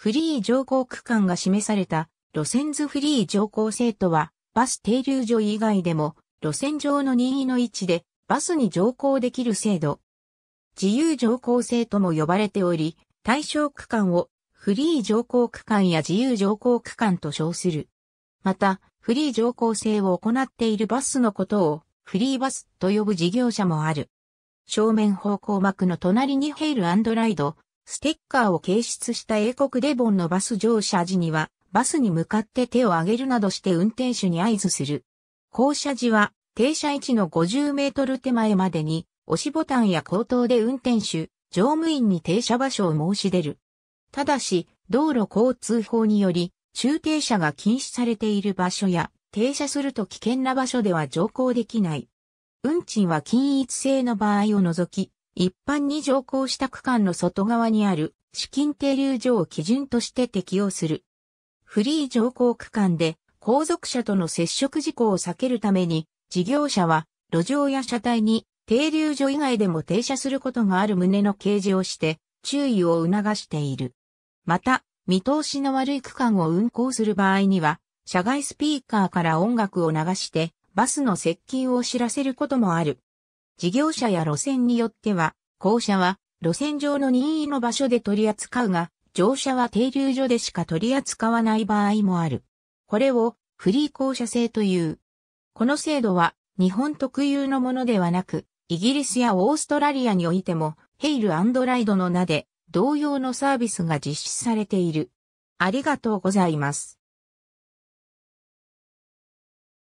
フリー乗降区間が示された路線図フリー乗降制徒はバス停留所以外でも路線上の任意の位置でバスに乗降できる制度。自由乗降制とも呼ばれており、対象区間をフリー乗降区間や自由乗降区間と称する。また、フリー乗降制を行っているバスのことをフリーバスと呼ぶ事業者もある。正面方向幕の隣にヘイルライド、ステッカーを掲出した英国デボンのバス乗車時には、バスに向かって手を挙げるなどして運転手に合図する。降車時は、停車位置の50メートル手前までに、押しボタンや口頭で運転手、乗務員に停車場所を申し出る。ただし、道路交通法により、駐停車が禁止されている場所や、停車すると危険な場所では乗降できない。運賃は均一性の場合を除き、一般に乗降した区間の外側にある資金停留所を基準として適用する。フリー乗降区間で後続車との接触事故を避けるために、事業者は路上や車体に停留所以外でも停車することがある旨の掲示をして注意を促している。また、見通しの悪い区間を運行する場合には、車外スピーカーから音楽を流してバスの接近を知らせることもある。事業者や路線によっては、降車は路線上の任意の場所で取り扱うが、乗車は停留所でしか取り扱わない場合もある。これをフリー降車制という。この制度は日本特有のものではなく、イギリスやオーストラリアにおいても、ヘイルライドの名で同様のサービスが実施されている。ありがとうございます。